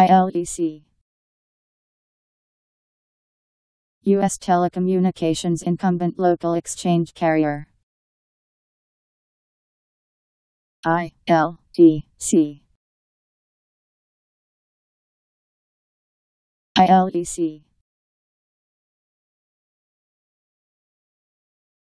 ILEC U.S. telecommunications incumbent local exchange carrier ILEC ILEC